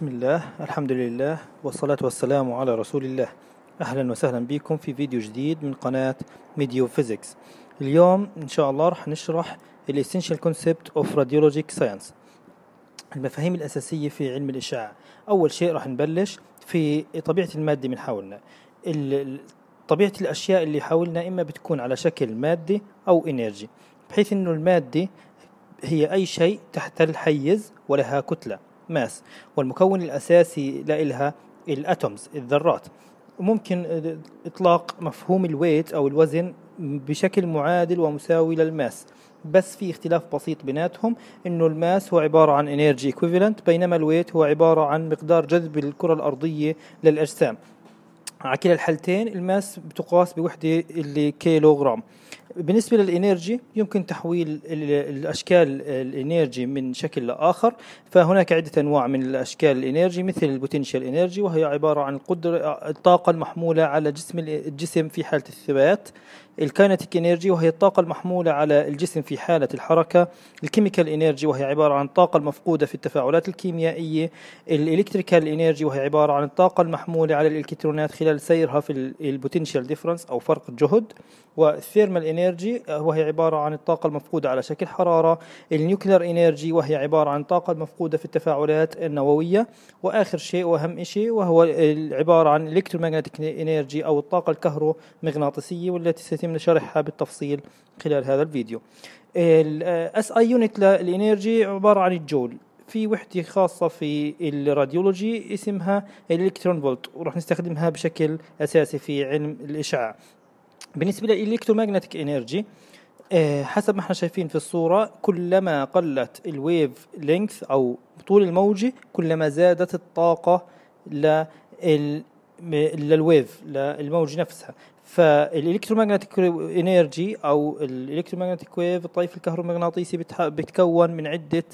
بسم الله الحمد لله والصلاة والسلام على رسول الله أهلا وسهلا بكم في فيديو جديد من قناة ميديو فيزيكس اليوم إن شاء الله رح نشرح الاسينشال كونسبت اوف راديولوجيك ساينس المفاهيم الأساسية في علم الإشعاع أول شيء رح نبلش في طبيعة المادة من حولنا طبيعة الأشياء اللي حولنا إما بتكون على شكل مادي أو إنرجي بحيث إنه المادة هي أي شيء تحت الحيز ولها كتلة ماس والمكون الأساسي لإلها الأتومز الذرات ممكن إطلاق مفهوم الويت أو الوزن بشكل معادل ومساوي للماس بس في اختلاف بسيط بيناتهم انه الماس هو عباره عن انرجي ايكويفالنت بينما الويت هو عباره عن مقدار جذب الكره الارضيه للاجسام على كلا الحالتين الماس بتقاس بوحدة اللي كيلو غرام بالنسبة للإنرجي يمكن تحويل الأشكال الإنرجي من شكل لآخر فهناك عدة أنواع من الأشكال الإنرجي مثل البوتنشال إنرجي وهي عبارة عن القدرة الطاقة المحمولة على جسم الجسم في حالة الثبات الكاينتيك انرجي وهي الطاقة المحمولة على الجسم في حالة الحركة الكيميكال انرجي وهي عبارة عن الطاقة المفقودة في التفاعلات الكيميائية الالكتريكال انرجي وهي عبارة عن الطاقة المحمولة على الالكترونات خلال سيرها في البوتنشال ديفرنس او فرق الجهد والثيرمال انرجي وهي عبارة عن الطاقة المفقودة على شكل حرارة النيوكلير انرجي وهي عبارة عن الطاقة المفقودة في التفاعلات النووية واخر شيء واهم شيء وهو عبارة عن الكترومagnetic انرجي او الطاقة الكهرومغناطيسية والتي سيتم يتم شرحها بالتفصيل خلال هذا الفيديو الاس اي آه، يونت للانرجي عباره عن الجول في وحده خاصه في الراديولوجي اسمها الالكترون فولت وراح نستخدمها بشكل اساسي في علم الاشعاع بالنسبه للالكترومagnetic انرجي آه، حسب ما احنا شايفين في الصوره كلما قلت الويف لينث او طول الموجه كلما زادت الطاقه لل للويف للموجة نفسها فالالكترومagnetic انرجي او الالكترومagnetic ويف الطيف الكهرومغناطيسي بيتكون من عده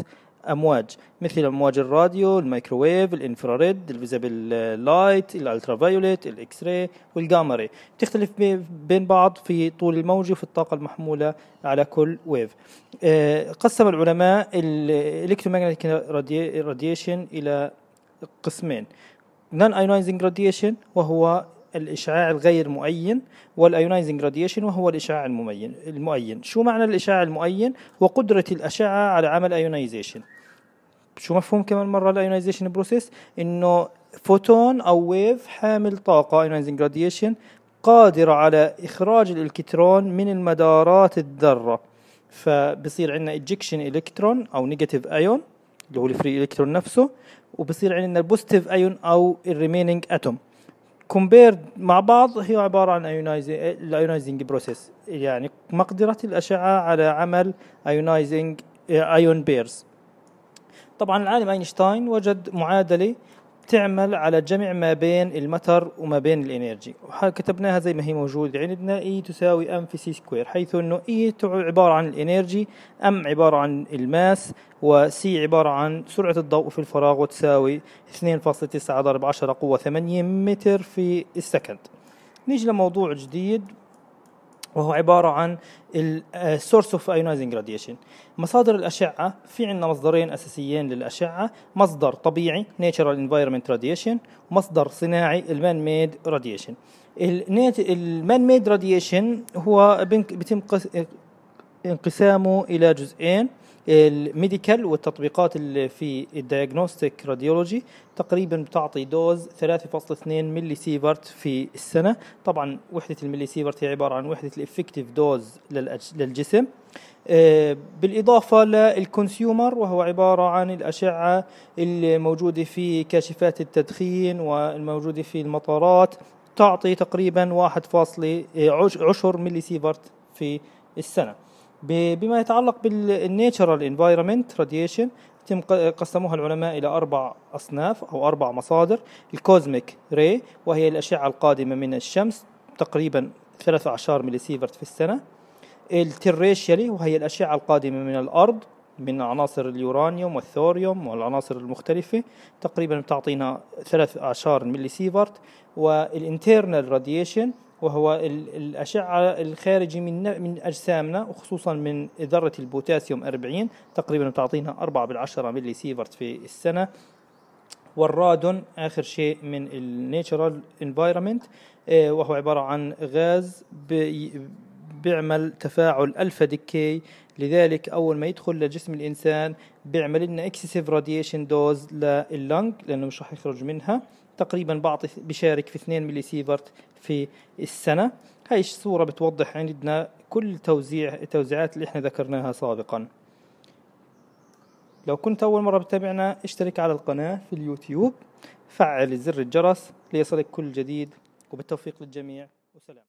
امواج مثل امواج الراديو الميكروويف الانفراريد الفيزابل لايت الالترا فايوليت الاكس راي والجاما راي تختلف بين بعض في طول الموجه وفي الطاقه المحموله على كل ويف آه، قسم العلماء الالكترومagnetic راديشن الى قسمين نون ايونايزنج راديشن وهو الإشعاع الغير مؤين والأيونايزنج راديشن وهو الإشعاع المؤين المؤين شو معنى الإشعاع المؤين وقدرة الأشعة على عمل أيونايزيشن شو مفهوم كمان مرة الأيونايزيشن بروسيس إنه فوتون أو ويف حامل طاقة أيونايزنج راديشن قادرة على إخراج الإلكترون من المدارات الذرة فبصير عندنا إجكشن إلكترون أو نيجاتيف أيون اللي هو الفري إلكترون نفسه وبصير عندنا البوستيف أيون أو الريمينينج أتوم كومبيرد مع بعض هي عبارة عن ايونايزنج بروسيس يعني مقدرة الأشعة على عمل ايونايزنج ايون بيرز طبعا العالم اينشتاين وجد معادلة بتعمل على جمع ما بين المتر وما بين الانرجي وكتبناها زي ما هي موجود عندنا اي e تساوي ام في سي سكوير حيث انه اي e عباره عن الانرجي ام عباره عن الماس وسي عباره عن سرعه الضوء في الفراغ وتساوي 2.9 ضرب 10 قوه 8 متر في السكند نيجي لموضوع جديد وهو عبارة عن آه، source of ionizing radiation مصادر الأشعة في عندنا مصدرين أساسيين للأشعة مصدر طبيعي natural environment radiation ومصدر صناعي man made radiation المان ميد راديشن هو بيتم آه، انقسامه إلى جزئين الميديكال والتطبيقات اللي في الدياجنوستيك راديولوجي تقريبا بتعطي دوز 3.2 ملي سيفرت في السنه طبعا وحده الملي سيفرت هي عباره عن وحده الافكتيف دوز للجسم آه، بالإضافة للكونسيومر وهو عبارة عن الأشعة الموجودة في كاشفات التدخين والموجودة في المطارات تعطي تقريبا 1.10 ملي سيفرت في السنة بما يتعلق بالنيتشرال انفايرمنت راديشن يتم قسموها العلماء الى اربع اصناف او اربع مصادر الكوزميك ري وهي الاشعه القادمه من الشمس تقريبا 13 ملي سيفرت في السنه التريشيالي وهي الاشعه القادمه من الارض من عناصر اليورانيوم والثوريوم والعناصر المختلفة تقريبا بتعطينا 13 ملي سيفرت والانترنال راديشن وهو الأشعة الخارجي من من أجسامنا وخصوصا من ذرة البوتاسيوم 40 تقريبا بتعطينا 4 بالعشرة ملي سيفرت في السنة والرادون آخر شيء من الناتشرال انفايرمنت آه، وهو عبارة عن غاز بيعمل تفاعل الفا ديكي لذلك اول ما يدخل لجسم الانسان بيعمل لنا اكسسيف راديشن دوز لللنج لانه مش راح يخرج منها تقريبا بعطي بشارك في 2 ملي سيفرت في السنة هاي الصورة بتوضح يعني عندنا كل توزيع التوزيعات اللي احنا ذكرناها سابقا لو كنت أول مرة بتابعنا اشترك على القناة في اليوتيوب فعل زر الجرس ليصلك كل جديد وبالتوفيق للجميع وسلام